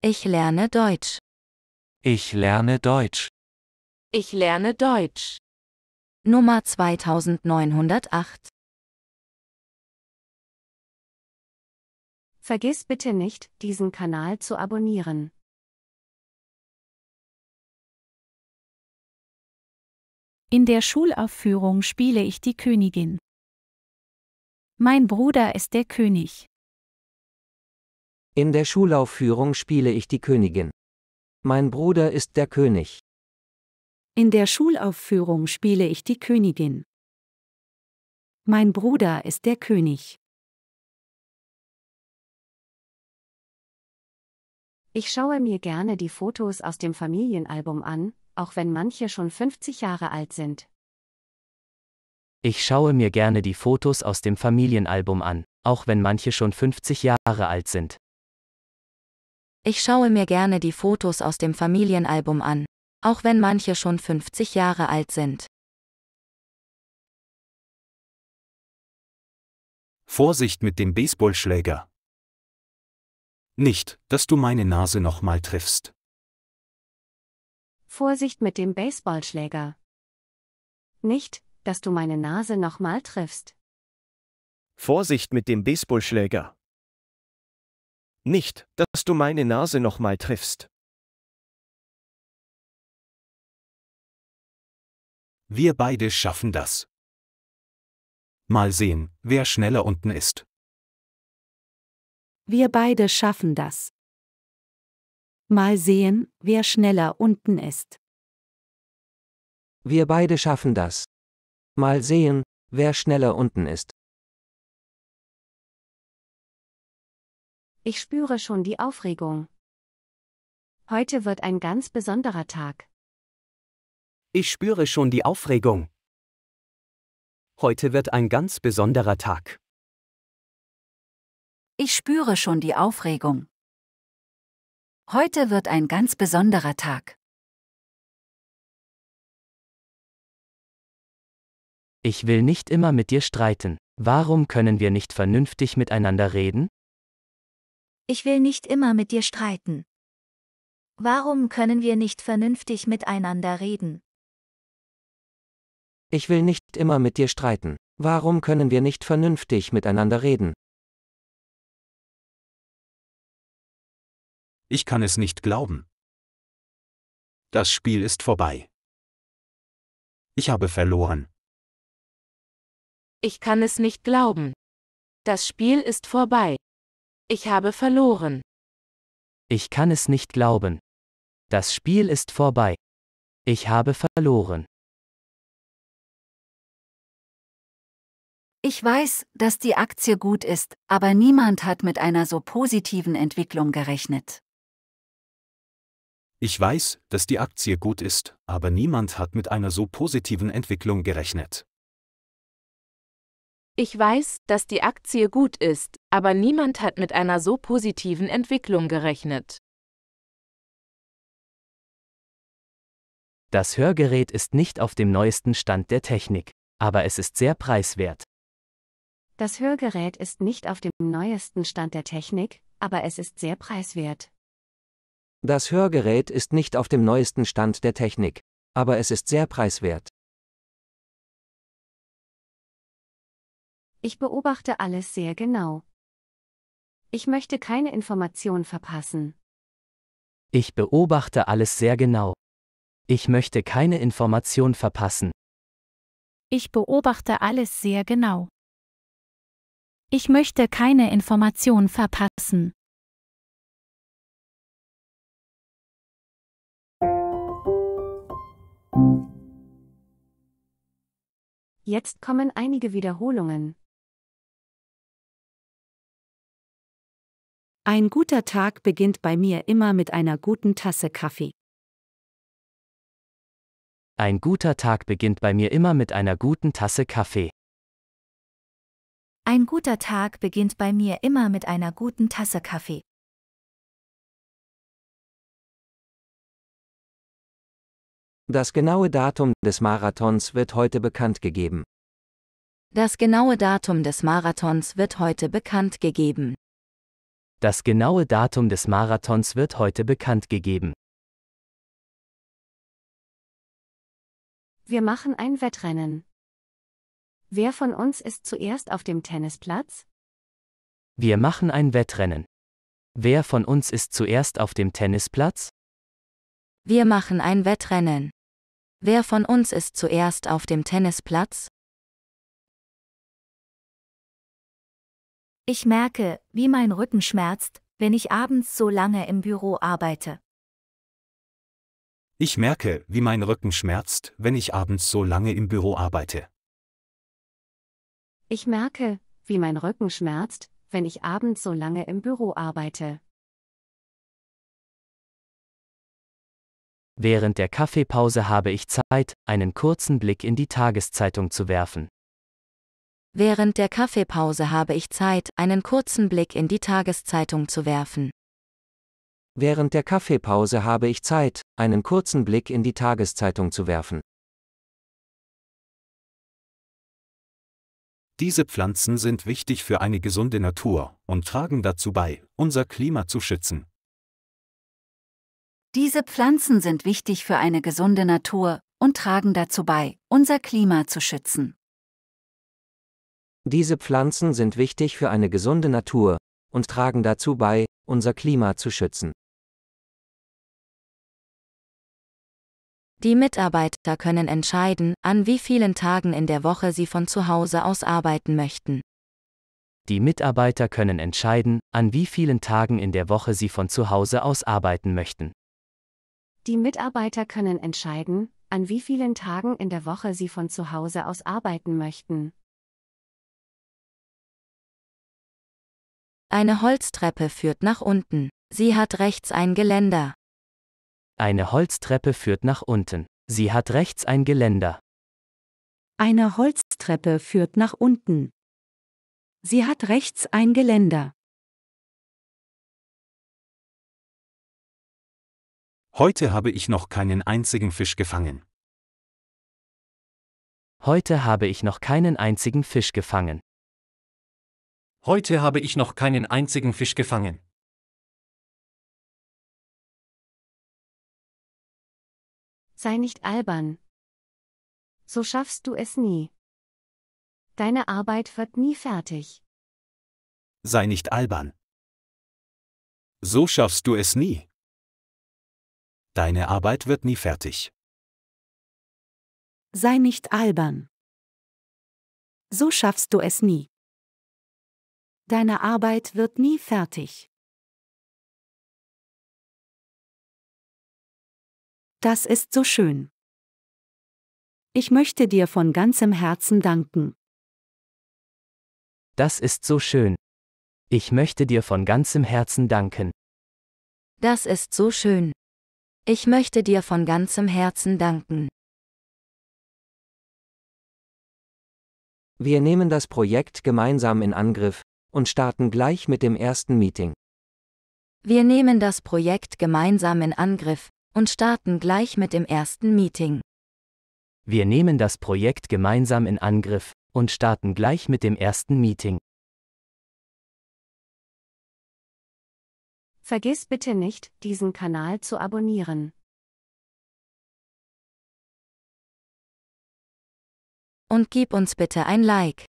Ich lerne Deutsch. Ich lerne Deutsch. Ich lerne Deutsch. Nummer 2908. Vergiss bitte nicht, diesen Kanal zu abonnieren. In der Schulaufführung spiele ich die Königin. Mein Bruder ist der König. In der Schulaufführung spiele ich die Königin. Mein Bruder ist der König. In der Schulaufführung spiele ich die Königin. Mein Bruder ist der König. Ich schaue mir gerne die Fotos aus dem Familienalbum an, auch wenn manche schon 50 Jahre alt sind. Ich schaue mir gerne die Fotos aus dem Familienalbum an, auch wenn manche schon 50 Jahre alt sind. Ich schaue mir gerne die Fotos aus dem Familienalbum an, auch wenn manche schon 50 Jahre alt sind. Vorsicht mit dem Baseballschläger. Nicht, dass du meine Nase nochmal triffst. Vorsicht mit dem Baseballschläger. Nicht, dass du meine Nase nochmal triffst. Vorsicht mit dem Baseballschläger. Nicht, dass du meine Nase nochmal triffst. Wir beide schaffen das. Mal sehen, wer schneller unten ist. Wir beide schaffen das. Mal sehen, wer schneller unten ist. Wir beide schaffen das. Mal sehen, wer schneller unten ist. Ich spüre schon die Aufregung. Heute wird ein ganz besonderer Tag. Ich spüre schon die Aufregung. Heute wird ein ganz besonderer Tag. Ich spüre schon die Aufregung. Heute wird ein ganz besonderer Tag. Ich will nicht immer mit dir streiten. Warum können wir nicht vernünftig miteinander reden? Ich will nicht immer mit dir streiten. Warum können wir nicht vernünftig miteinander reden? Ich will nicht immer mit dir streiten. Warum können wir nicht vernünftig miteinander reden? Ich kann es nicht glauben. Das Spiel ist vorbei. Ich habe verloren. Ich kann es nicht glauben. Das Spiel ist vorbei. Ich habe verloren. Ich kann es nicht glauben. Das Spiel ist vorbei. Ich habe verloren. Ich weiß, dass die Aktie gut ist, aber niemand hat mit einer so positiven Entwicklung gerechnet. Ich weiß, dass die Aktie gut ist, aber niemand hat mit einer so positiven Entwicklung gerechnet. Ich weiß, dass die Aktie gut ist, aber niemand hat mit einer so positiven Entwicklung gerechnet. Das Hörgerät ist nicht auf dem neuesten Stand der Technik, aber es ist sehr preiswert. Das Hörgerät ist nicht auf dem neuesten Stand der Technik, aber es ist sehr preiswert. Das Hörgerät ist nicht auf dem neuesten Stand der Technik, aber es ist sehr preiswert. Ich beobachte alles sehr genau. Ich möchte keine Information verpassen. Ich beobachte alles sehr genau. Ich möchte keine Information verpassen. Ich beobachte alles sehr genau. Ich möchte keine Information verpassen. Jetzt kommen einige Wiederholungen. Ein guter Tag beginnt bei mir immer mit einer guten Tasse Kaffee. Ein guter Tag beginnt bei mir immer mit einer guten Tasse Kaffee. Ein guter Tag beginnt bei mir immer mit einer guten Tasse Kaffee. Das genaue Datum des Marathons wird heute bekannt gegeben. Das genaue Datum des Marathons wird heute bekannt gegeben. Das genaue Datum des Marathons wird heute bekannt gegeben. Wir machen ein Wettrennen. Wer von uns ist zuerst auf dem Tennisplatz? Wir machen ein Wettrennen. Wer von uns ist zuerst auf dem Tennisplatz? Wir machen ein Wettrennen. Wer von uns ist zuerst auf dem Tennisplatz? Ich merke, wie mein Rücken schmerzt, wenn ich abends so lange im Büro arbeite. Ich merke, wie mein Rücken schmerzt, wenn ich abends so lange im Büro arbeite. Ich merke, wie mein Rücken schmerzt, wenn ich abends so lange im Büro arbeite. Während der Kaffeepause habe ich Zeit, einen kurzen Blick in die Tageszeitung zu werfen. Während der Kaffeepause habe ich Zeit, einen kurzen Blick in die Tageszeitung zu werfen. Während der Kaffeepause habe ich Zeit, einen kurzen Blick in die Tageszeitung zu werfen. Diese Pflanzen sind wichtig für eine gesunde Natur und tragen dazu bei, unser Klima zu schützen. Diese Pflanzen sind wichtig für eine gesunde Natur und tragen dazu bei, unser Klima zu schützen. Diese Pflanzen sind wichtig für eine gesunde Natur und tragen dazu bei, unser Klima zu schützen. Die Mitarbeiter können entscheiden, an wie vielen Tagen in der Woche sie von zu Hause aus arbeiten möchten. Die Mitarbeiter können entscheiden, an wie vielen Tagen in der Woche sie von zu Hause aus arbeiten möchten. Die Mitarbeiter können entscheiden, an wie vielen Tagen in der Woche sie von zu Hause aus arbeiten möchten. Eine Holztreppe führt nach unten. Sie hat rechts ein Geländer. Eine Holztreppe führt nach unten. Sie hat rechts ein Geländer. Eine Holztreppe führt nach unten. Sie hat rechts ein Geländer. Heute habe ich noch keinen einzigen Fisch gefangen. Heute habe ich noch keinen einzigen Fisch gefangen. Heute habe ich noch keinen einzigen Fisch gefangen. Sei nicht albern. So schaffst du es nie. Deine Arbeit wird nie fertig. Sei nicht albern. So schaffst du es nie. Deine Arbeit wird nie fertig. Sei nicht albern. So schaffst du es nie. Deine Arbeit wird nie fertig. Das ist so schön. Ich möchte dir von ganzem Herzen danken. Das ist so schön. Ich möchte dir von ganzem Herzen danken. Das ist so schön. Ich möchte dir von ganzem Herzen danken. Wir nehmen das Projekt gemeinsam in Angriff, und starten gleich mit dem ersten Meeting. Wir nehmen das Projekt gemeinsam in Angriff und starten gleich mit dem ersten Meeting. Wir nehmen das Projekt gemeinsam in Angriff und starten gleich mit dem ersten Meeting. Vergiss bitte nicht, diesen Kanal zu abonnieren. Und gib uns bitte ein Like.